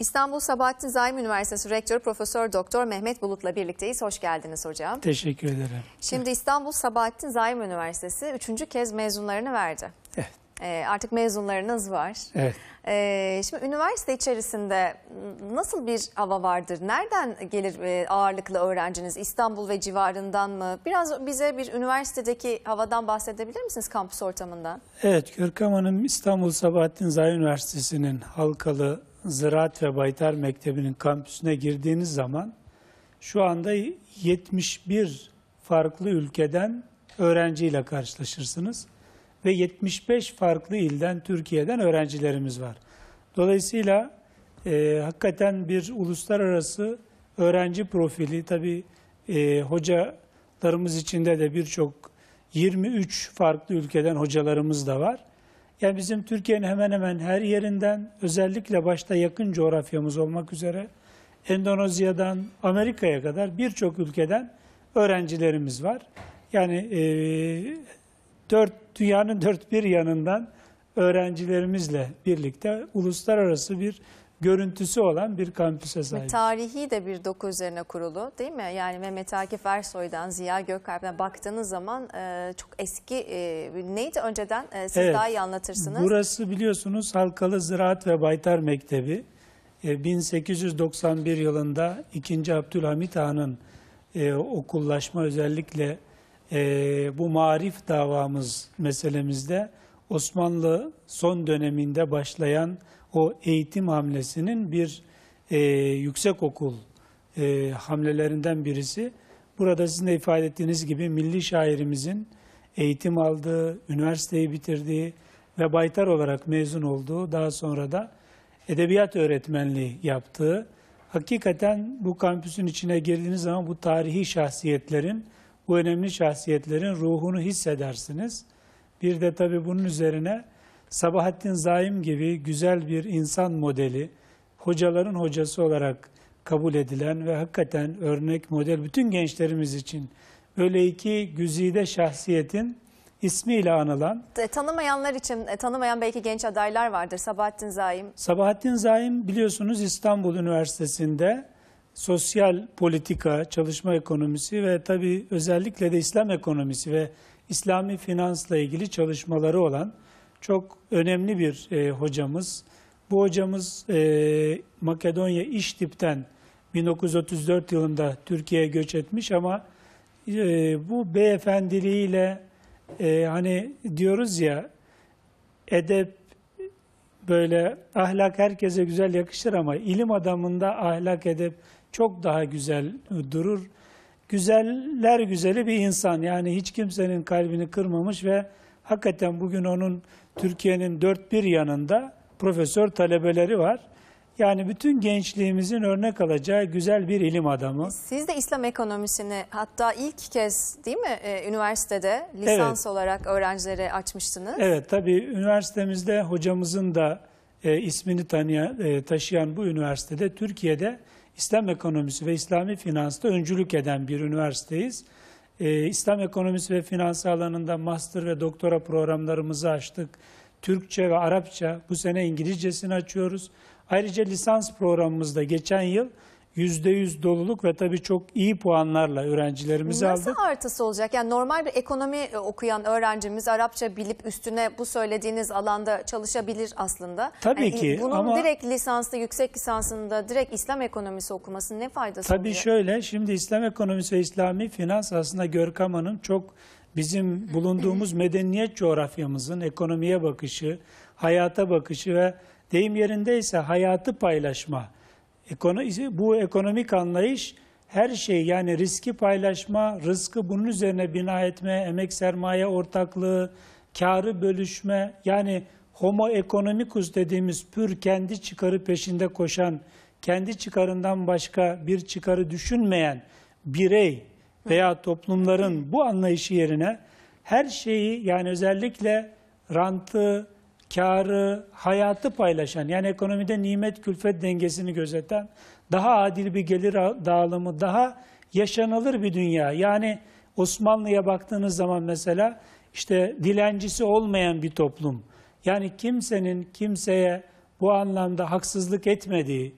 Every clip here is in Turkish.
İstanbul Sabahattin Zaim Üniversitesi Rektörü Profesör Doktor Mehmet Bulut'la birlikteyiz. Hoş geldiniz hocam. Teşekkür ederim. Şimdi İstanbul Sabahattin Zaim Üniversitesi üçüncü kez mezunlarını verdi. Evet. Ee, artık mezunlarınız var. Evet. Ee, şimdi üniversite içerisinde nasıl bir hava vardır? Nereden gelir e, ağırlıklı öğrenciniz? İstanbul ve civarından mı? Biraz bize bir üniversitedeki havadan bahsedebilir misiniz kampüs ortamından? Evet, Görkem Hanım İstanbul Sabahattin Zahir Üniversitesi'nin halkalı Ziraat ve Baytar Mektebi'nin kampüsüne girdiğiniz zaman şu anda 71 farklı ülkeden öğrenciyle karşılaşırsınız ve 75 farklı ilden Türkiye'den öğrencilerimiz var. Dolayısıyla e, hakikaten bir uluslararası öğrenci profili tabi e, hocalarımız içinde de birçok 23 farklı ülkeden hocalarımız da var. Yani bizim Türkiye'nin hemen hemen her yerinden özellikle başta yakın coğrafyamız olmak üzere Endonezya'dan Amerika'ya kadar birçok ülkeden öğrencilerimiz var. Yani e, dört, dünyanın dört bir yanından öğrencilerimizle birlikte uluslararası bir görüntüsü olan bir kampüse sahip. Tarihi de bir doku üzerine kurulu değil mi? Yani Mehmet Akif Ersoy'dan, Ziya Gökalp'e baktığınız zaman e, çok eski e, neydi önceden e, siz evet. daha iyi anlatırsınız. Burası biliyorsunuz Halkalı Ziraat ve Baytar Mektebi. E, 1891 yılında 2. Abdülhamit Han'ın e, okullaşma özellikle e, bu marif davamız meselemizde Osmanlı son döneminde başlayan o eğitim hamlesinin bir e, yüksek okul e, hamlelerinden birisi. Burada sizin de ifade ettiğiniz gibi milli şairimizin eğitim aldığı, üniversiteyi bitirdiği ve baytar olarak mezun olduğu, daha sonra da edebiyat öğretmenliği yaptığı, hakikaten bu kampüsün içine girdiğiniz zaman bu tarihi şahsiyetlerin, bu önemli şahsiyetlerin ruhunu hissedersiniz. Bir de tabii bunun üzerine Sabahattin Zaim gibi güzel bir insan modeli, hocaların hocası olarak kabul edilen ve hakikaten örnek model bütün gençlerimiz için öyle iki güzide şahsiyetin ismiyle anılan. E, tanımayanlar için, e, tanımayan belki genç adaylar vardır. Sabahattin Zaim. Sabahattin Zaim biliyorsunuz İstanbul Üniversitesi'nde sosyal politika, çalışma ekonomisi ve tabii özellikle de İslam ekonomisi ve İslami finansla ilgili çalışmaları olan çok önemli bir e, hocamız. Bu hocamız e, Makedonya İşdip'ten 1934 yılında Türkiye'ye göç etmiş ama e, bu beyefendiliğiyle e, hani diyoruz ya edep böyle ahlak herkese güzel yakışır ama ilim adamında ahlak edep çok daha güzel durur. Güzeller güzeli bir insan yani hiç kimsenin kalbini kırmamış ve Hakikaten bugün onun Türkiye'nin dört bir yanında profesör talebeleri var. Yani bütün gençliğimizin örnek alacağı güzel bir ilim adamı. E, siz de İslam ekonomisini hatta ilk kez değil mi e, üniversitede lisans evet. olarak öğrencilere açmıştınız. Evet tabii üniversitemizde hocamızın da e, ismini tanıyan, e, taşıyan bu üniversitede Türkiye'de İslam ekonomisi ve İslami finansta öncülük eden bir üniversiteyiz. Ee, İslam ekonomisi ve finans alanında master ve doktora programlarımızı açtık. Türkçe ve Arapça, bu sene İngilizcesini açıyoruz. Ayrıca lisans programımızda geçen yıl %100 doluluk ve tabii çok iyi puanlarla öğrencilerimizi Nasıl aldık. Nasıl artısı olacak? Yani normal bir ekonomi e, okuyan öğrencimiz Arapça bilip üstüne bu söylediğiniz alanda çalışabilir aslında. Tabii yani ki. Bunun ama, direkt lisanslı, yüksek lisansında direkt İslam ekonomisi okumasının ne faydası tabii oluyor? şöyle, şimdi İslam ekonomisi ve İslami finans aslında Görkem Hanım çok bizim bulunduğumuz medeniyet coğrafyamızın ekonomiye bakışı, hayata bakışı ve deyim yerindeyse hayatı paylaşma bu ekonomik anlayış her şey yani riski paylaşma, rızkı bunun üzerine bina etme, emek sermaye ortaklığı, karı bölüşme yani homo economicus dediğimiz pür kendi çıkarı peşinde koşan, kendi çıkarından başka bir çıkarı düşünmeyen birey veya toplumların bu anlayışı yerine her şeyi yani özellikle rantı, karı, hayatı paylaşan yani ekonomide nimet külfet dengesini gözeten daha adil bir gelir dağılımı, daha yaşanılır bir dünya. Yani Osmanlı'ya baktığınız zaman mesela işte dilencisi olmayan bir toplum. Yani kimsenin kimseye bu anlamda haksızlık etmediği,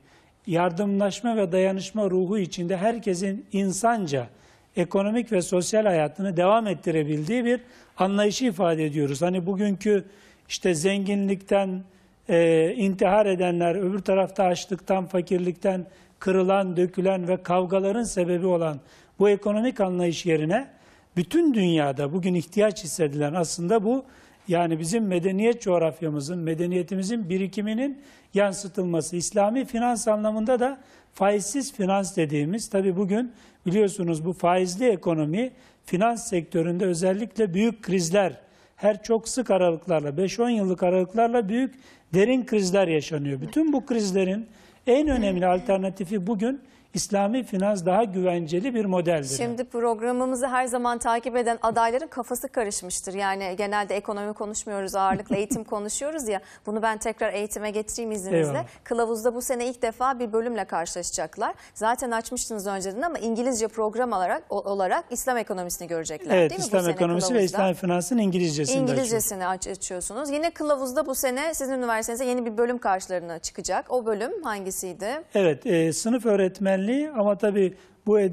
yardımlaşma ve dayanışma ruhu içinde herkesin insanca ekonomik ve sosyal hayatını devam ettirebildiği bir anlayışı ifade ediyoruz. Hani bugünkü işte zenginlikten e, intihar edenler, öbür tarafta açlıktan, fakirlikten kırılan, dökülen ve kavgaların sebebi olan bu ekonomik anlayış yerine bütün dünyada bugün ihtiyaç hissedilen aslında bu yani bizim medeniyet coğrafyamızın, medeniyetimizin birikiminin yansıtılması. İslami finans anlamında da faizsiz finans dediğimiz, tabi bugün biliyorsunuz bu faizli ekonomi finans sektöründe özellikle büyük krizler her çok sık aralıklarla 5-10 yıllık aralıklarla büyük derin krizler yaşanıyor. Bütün bu krizlerin en önemli alternatifi bugün İslami finans daha güvenceli bir modeldir. Şimdi programımızı her zaman takip eden adayların kafası karışmıştır. Yani genelde ekonomi konuşmuyoruz, ağırlıkla eğitim konuşuyoruz ya. Bunu ben tekrar eğitime getireyim izninizle. Eyvallah. Kılavuzda bu sene ilk defa bir bölümle karşılaşacaklar. Zaten açmıştınız önceden ama İngilizce program olarak, olarak İslam ekonomisini görecekler evet, değil mi? İslam bu ekonomisi kılavuzda? ve İslam finansının İngilizcesini İngilizcesini açıyorsunuz. Yine kılavuzda bu sene sizin üniversitenize yeni bir bölüm karşılarına çıkacak. O bölüm hangisiydi? Evet, e, sınıf öğretmen öğretmenliği ama tabii bu e,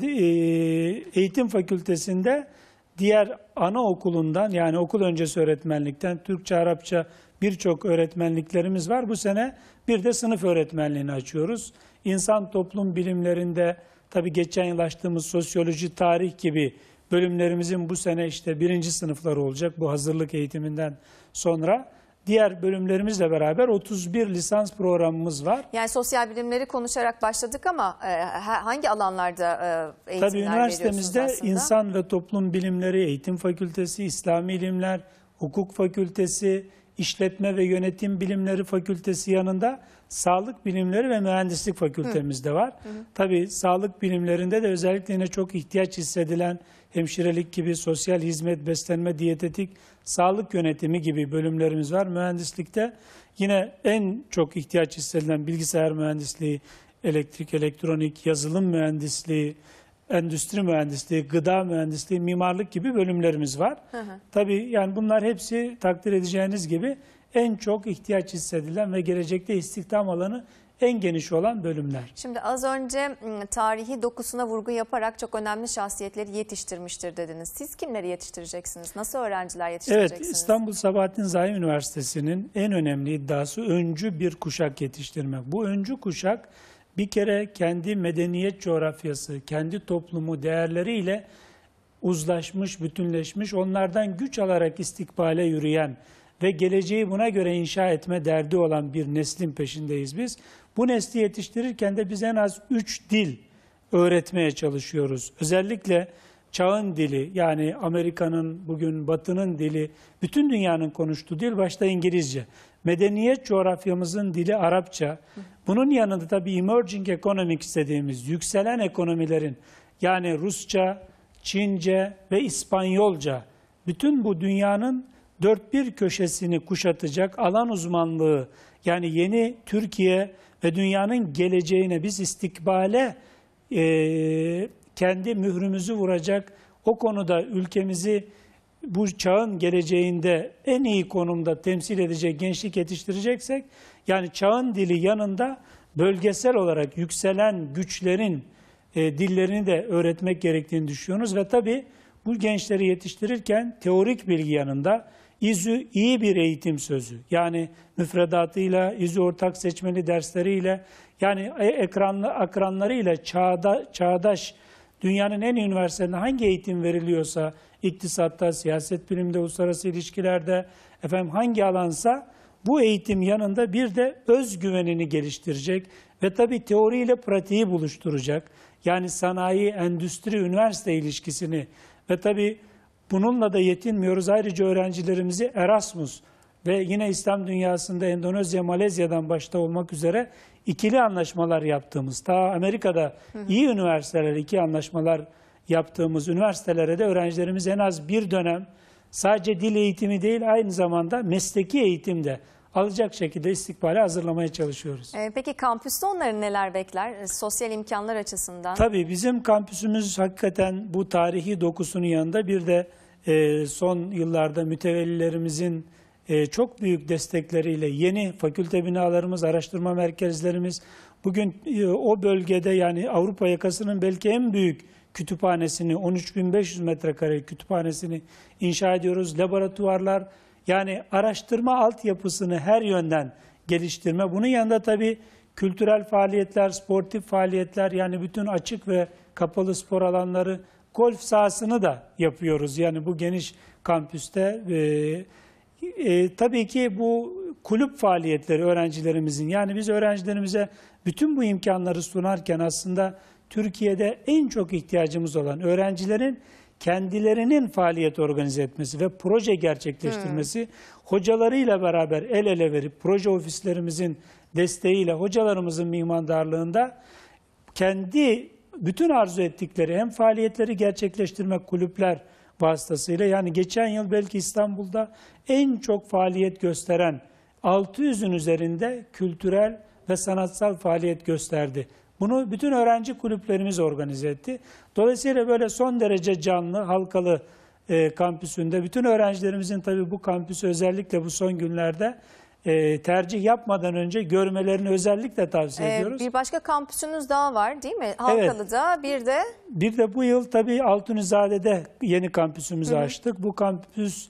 eğitim fakültesinde diğer anaokulundan yani okul öncesi öğretmenlikten Türkçe, Arapça birçok öğretmenliklerimiz var. Bu sene bir de sınıf öğretmenliğini açıyoruz. İnsan toplum bilimlerinde tabii geçen yıl açtığımız sosyoloji, tarih gibi bölümlerimizin bu sene işte birinci sınıfları olacak bu hazırlık eğitiminden sonra diğer bölümlerimizle beraber 31 lisans programımız var. Yani sosyal bilimleri konuşarak başladık ama e, hangi alanlarda e, eğitimler Tabii üniversitemizde insan ve toplum bilimleri, eğitim fakültesi, İslami ilimler, hukuk fakültesi, işletme ve yönetim bilimleri fakültesi yanında Sağlık Bilimleri ve Mühendislik Fakültemizde var. Hı hı. Tabii sağlık bilimlerinde de özellikle yine çok ihtiyaç hissedilen hemşirelik gibi, sosyal hizmet, beslenme, diyetetik, sağlık yönetimi gibi bölümlerimiz var. Mühendislikte yine en çok ihtiyaç hissedilen bilgisayar mühendisliği, elektrik, elektronik, yazılım mühendisliği, endüstri mühendisliği, gıda mühendisliği, mimarlık gibi bölümlerimiz var. Hı hı. Tabii yani bunlar hepsi takdir edeceğiniz gibi en çok ihtiyaç hissedilen ve gelecekte istihdam alanı en geniş olan bölümler. Şimdi az önce ıı, tarihi dokusuna vurgu yaparak çok önemli şahsiyetleri yetiştirmiştir dediniz. Siz kimleri yetiştireceksiniz? Nasıl öğrenciler yetiştireceksiniz? Evet, İstanbul Sabahattin Zahim Üniversitesi'nin en önemli iddiası öncü bir kuşak yetiştirmek. Bu öncü kuşak bir kere kendi medeniyet coğrafyası, kendi toplumu değerleriyle uzlaşmış, bütünleşmiş, onlardan güç alarak istikbale yürüyen ve geleceği buna göre inşa etme derdi olan bir neslin peşindeyiz biz. Bu nesli yetiştirirken de biz en az üç dil öğretmeye çalışıyoruz. Özellikle çağın dili yani Amerika'nın bugün batının dili bütün dünyanın konuştuğu dil başta İngilizce. Medeniyet coğrafyamızın dili Arapça. Bunun yanında tabii emerging economics istediğimiz yükselen ekonomilerin yani Rusça, Çince ve İspanyolca bütün bu dünyanın dört bir köşesini kuşatacak alan uzmanlığı yani yeni Türkiye ve dünyanın geleceğine biz istikbale e, kendi mührümüzü vuracak o konuda ülkemizi bu çağın geleceğinde en iyi konumda temsil edecek gençlik yetiştireceksek yani çağın dili yanında bölgesel olarak yükselen güçlerin e, dillerini de öğretmek gerektiğini düşünüyoruz ve tabii bu gençleri yetiştirirken teorik bilgi yanında İZÜ iyi bir eğitim sözü. Yani müfredatıyla, İZÜ ortak seçmeli dersleriyle, yani e, ekranlı akranlarıyla çağda, çağdaş dünyanın en iyi üniversitelerinde hangi eğitim veriliyorsa, iktisatta, siyaset bilimde, uluslararası ilişkilerde, efendim hangi alansa bu eğitim yanında bir de özgüvenini geliştirecek ve tabii teoriyle pratiği buluşturacak. Yani sanayi, endüstri, üniversite ilişkisini ve tabii Bununla da yetinmiyoruz. Ayrıca öğrencilerimizi Erasmus ve yine İslam dünyasında Endonezya, Malezya'dan başta olmak üzere ikili anlaşmalar yaptığımız, ta Amerika'da iyi üniversiteler iki anlaşmalar yaptığımız üniversitelere de öğrencilerimiz en az bir dönem sadece dil eğitimi değil aynı zamanda mesleki eğitimde alacak şekilde istikbale hazırlamaya çalışıyoruz. Ee, peki kampüste onları neler bekler ee, sosyal imkanlar açısından? Tabii bizim kampüsümüz hakikaten bu tarihi dokusunun yanında bir de e, son yıllarda mütevellilerimizin e, çok büyük destekleriyle yeni fakülte binalarımız, araştırma merkezlerimiz, bugün e, o bölgede yani Avrupa yakasının belki en büyük kütüphanesini, 13.500 metrekare kütüphanesini inşa ediyoruz. Laboratuvarlar, yani araştırma altyapısını her yönden geliştirme. Bunun yanında tabii kültürel faaliyetler, sportif faaliyetler yani bütün açık ve kapalı spor alanları, golf sahasını da yapıyoruz. Yani bu geniş kampüste. E, e, tabii ki bu kulüp faaliyetleri öğrencilerimizin yani biz öğrencilerimize bütün bu imkanları sunarken aslında Türkiye'de en çok ihtiyacımız olan öğrencilerin kendilerinin faaliyet organize etmesi ve proje gerçekleştirmesi, hmm. hocalarıyla beraber el ele verip proje ofislerimizin desteğiyle hocalarımızın mimandarlığında kendi bütün arzu ettikleri hem faaliyetleri gerçekleştirmek kulüpler vasıtasıyla yani geçen yıl belki İstanbul'da en çok faaliyet gösteren 600'ün üzerinde kültürel ve sanatsal faaliyet gösterdi. Bunu bütün öğrenci kulüplerimiz organize etti. Dolayısıyla böyle son derece canlı, halkalı e, kampüsünde bütün öğrencilerimizin tabii bu kampüsü özellikle bu son günlerde e, tercih yapmadan önce görmelerini özellikle tavsiye ee, ediyoruz. Bir başka kampüsünüz daha var değil mi? Halkalı'da evet. bir de... Bir de bu yıl tabii Altunizade'de yeni kampüsümüzü Hı -hı. açtık. Bu kampüs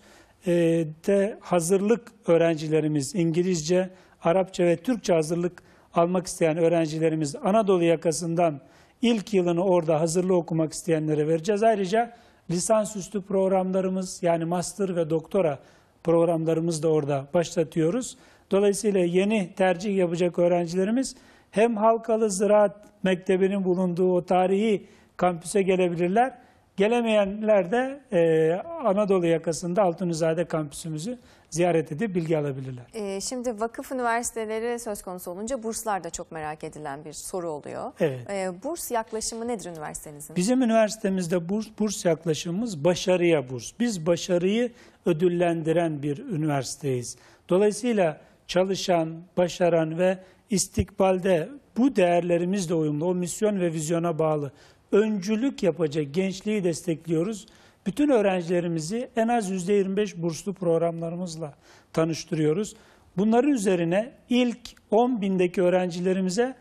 de hazırlık öğrencilerimiz İngilizce, Arapça ve Türkçe hazırlık almak isteyen öğrencilerimiz Anadolu yakasından ilk yılını orada hazırlı okumak isteyenlere vereceğiz. Ayrıca lisansüstü programlarımız yani master ve doktora programlarımız da orada başlatıyoruz. Dolayısıyla yeni tercih yapacak öğrencilerimiz hem Halkalı Ziraat Mektebi'nin bulunduğu o tarihi kampüse gelebilirler. Gelemeyenler de e, Anadolu yakasında Altunizade kampüsümüzü ziyaret edip bilgi alabilirler. Ee, şimdi vakıf üniversiteleri söz konusu olunca burslar da çok merak edilen bir soru oluyor. Evet. Ee, burs yaklaşımı nedir üniversitenizin? Bizim üniversitemizde burs, burs yaklaşımımız başarıya burs. Biz başarıyı ödüllendiren bir üniversiteyiz. Dolayısıyla çalışan, başaran ve istikbalde bu değerlerimizle uyumlu, o misyon ve vizyona bağlı öncülük yapacak gençliği destekliyoruz bütün öğrencilerimizi en az %25 burslu programlarımızla tanıştırıyoruz. Bunların üzerine ilk 10 bindeki öğrencilerimize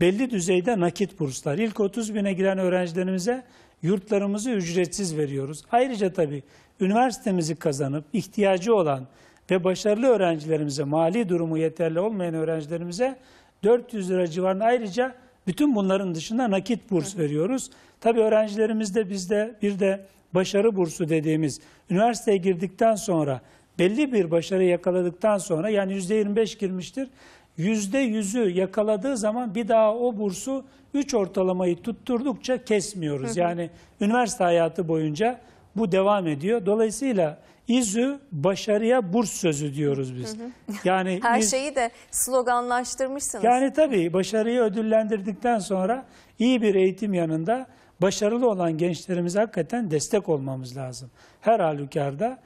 belli düzeyde nakit burslar, ilk 30 bine giren öğrencilerimize yurtlarımızı ücretsiz veriyoruz. Ayrıca tabii üniversitemizi kazanıp ihtiyacı olan ve başarılı öğrencilerimize, mali durumu yeterli olmayan öğrencilerimize 400 lira civarında ayrıca bütün bunların dışında nakit burs veriyoruz. Tabii öğrencilerimizde bizde bir de başarı bursu dediğimiz üniversiteye girdikten sonra belli bir başarı yakaladıktan sonra yani yüzde %25 girmiştir. yüzde yüzü yakaladığı zaman bir daha o bursu 3 ortalamayı tutturdukça kesmiyoruz. Hı hı. Yani üniversite hayatı boyunca bu devam ediyor. Dolayısıyla İzü başarıya burs sözü diyoruz biz. Hı hı. Yani her iz... şeyi de sloganlaştırmışsınız. Yani tabii başarıyı ödüllendirdikten sonra iyi bir eğitim yanında başarılı olan gençlerimize hakikaten destek olmamız lazım. Her halükarda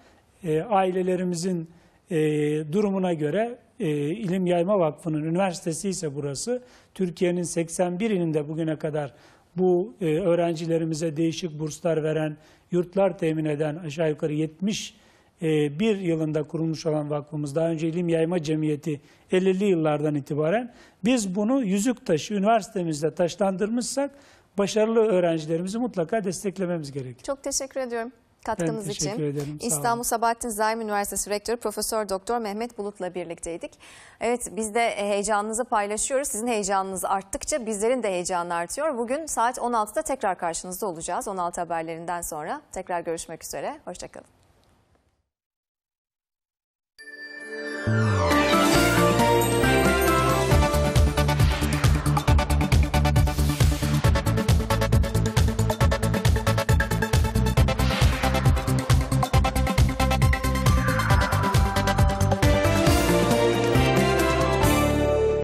e, ailelerimizin e, durumuna göre e, İlim Yayma Vakfı'nın üniversitesi ise burası. Türkiye'nin 81 ilinde bugüne kadar bu e, öğrencilerimize değişik burslar veren, yurtlar temin eden aşağı yukarı 70 e, bir yılında kurulmuş olan vakfımız, daha önce İlim Yayma Cemiyeti 50'li yıllardan itibaren biz bunu yüzük taşı üniversitemizde taşlandırmışsak başarılı öğrencilerimizi mutlaka desteklememiz gerekir. Çok teşekkür ediyorum katkınız ben teşekkür için. Ederim, İstanbul Sabahattin Zaim Üniversitesi Rektörü Profesör Doktor Mehmet Bulut'la birlikteydik. Evet biz de e, heyecanınızı paylaşıyoruz. Sizin heyecanınız arttıkça bizlerin de heyecanı artıyor. Bugün saat 16'da tekrar karşınızda olacağız. 16 haberlerinden sonra tekrar görüşmek üzere. Hoşçakalın.